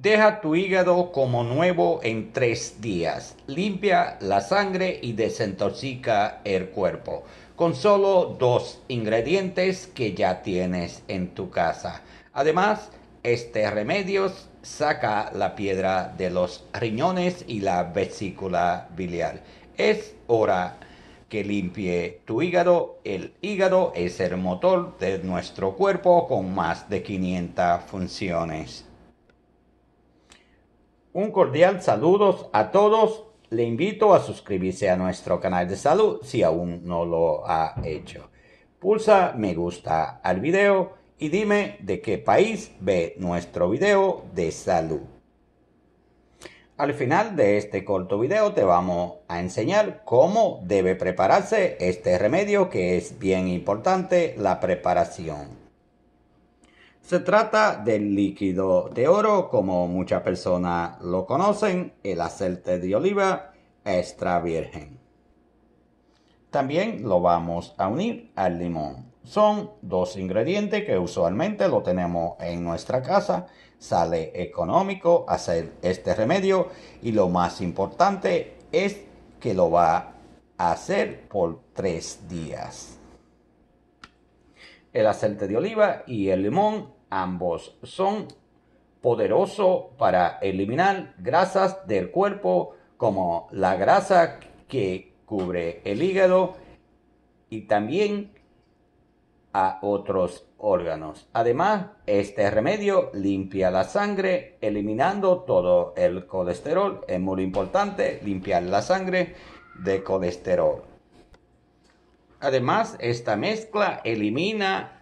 Deja tu hígado como nuevo en tres días. Limpia la sangre y desintoxica el cuerpo con solo dos ingredientes que ya tienes en tu casa. Además, este remedio saca la piedra de los riñones y la vesícula biliar. Es hora que limpie tu hígado. El hígado es el motor de nuestro cuerpo con más de 500 funciones. Un cordial saludos a todos. Le invito a suscribirse a nuestro canal de salud si aún no lo ha hecho. Pulsa me gusta al video y dime de qué país ve nuestro video de salud. Al final de este corto video te vamos a enseñar cómo debe prepararse este remedio que es bien importante la preparación. Se trata del líquido de oro, como muchas personas lo conocen, el aceite de oliva extra virgen. También lo vamos a unir al limón. Son dos ingredientes que usualmente lo tenemos en nuestra casa. Sale económico hacer este remedio y lo más importante es que lo va a hacer por tres días. El aceite de oliva y el limón ambos son poderosos para eliminar grasas del cuerpo como la grasa que cubre el hígado y también a otros órganos. Además, este remedio limpia la sangre eliminando todo el colesterol. Es muy importante limpiar la sangre de colesterol. Además, esta mezcla elimina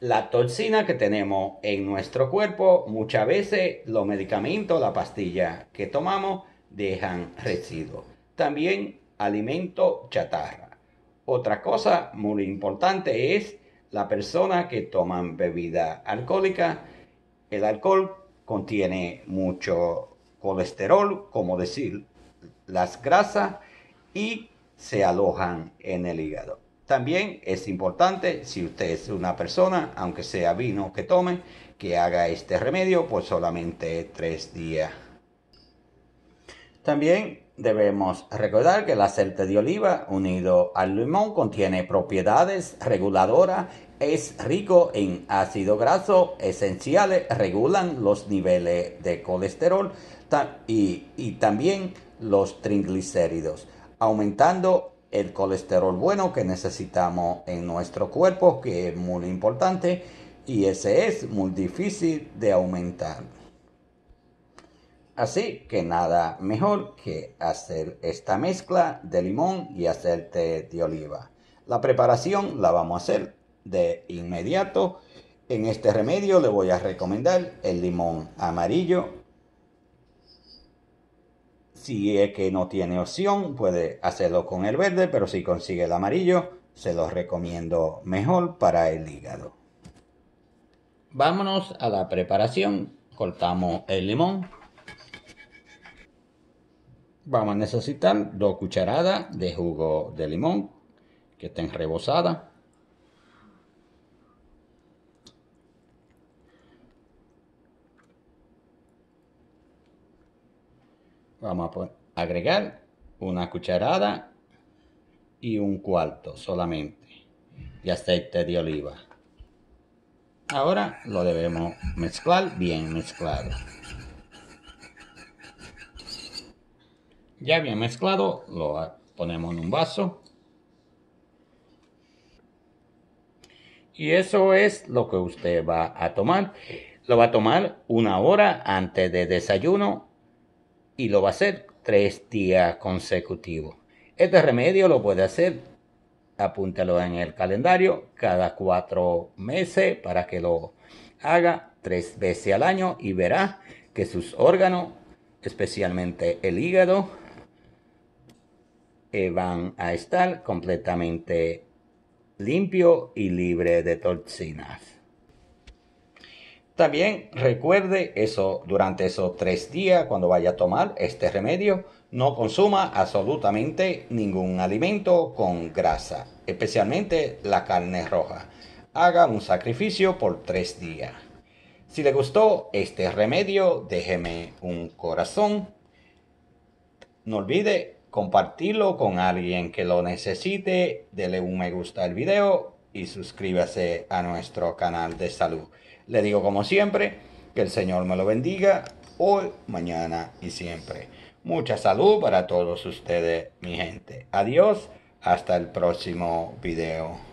la toxina que tenemos en nuestro cuerpo, muchas veces los medicamentos, la pastilla que tomamos, dejan residuos. También alimento chatarra. Otra cosa muy importante es la persona que toma bebida alcohólica. El alcohol contiene mucho colesterol, como decir, las grasas, y se alojan en el hígado. También es importante, si usted es una persona, aunque sea vino que tome, que haga este remedio por solamente tres días. También debemos recordar que el aceite de oliva unido al limón contiene propiedades reguladoras, es rico en ácido graso esenciales, regulan los niveles de colesterol y, y también los triglicéridos, aumentando el colesterol bueno que necesitamos en nuestro cuerpo, que es muy importante y ese es muy difícil de aumentar. Así que nada mejor que hacer esta mezcla de limón y aceite de oliva. La preparación la vamos a hacer de inmediato. En este remedio le voy a recomendar el limón amarillo si es que no tiene opción, puede hacerlo con el verde, pero si consigue el amarillo, se los recomiendo mejor para el hígado. Vámonos a la preparación. Cortamos el limón. Vamos a necesitar dos cucharadas de jugo de limón que estén rebosadas vamos a agregar una cucharada y un cuarto solamente de aceite de oliva. Ahora lo debemos mezclar bien mezclado. Ya bien mezclado, lo ponemos en un vaso. Y eso es lo que usted va a tomar. Lo va a tomar una hora antes de desayuno y lo va a hacer tres días consecutivos. Este remedio lo puede hacer, apúntalo en el calendario, cada cuatro meses para que lo haga tres veces al año y verá que sus órganos, especialmente el hígado, eh, van a estar completamente limpio y libre de toxinas. También recuerde eso durante esos tres días cuando vaya a tomar este remedio, no consuma absolutamente ningún alimento con grasa, especialmente la carne roja. Haga un sacrificio por tres días. Si le gustó este remedio, déjeme un corazón. No olvide compartirlo con alguien que lo necesite, dele un me gusta al video y suscríbase a nuestro canal de salud. Le digo como siempre, que el Señor me lo bendiga hoy, mañana y siempre. Mucha salud para todos ustedes, mi gente. Adiós, hasta el próximo video.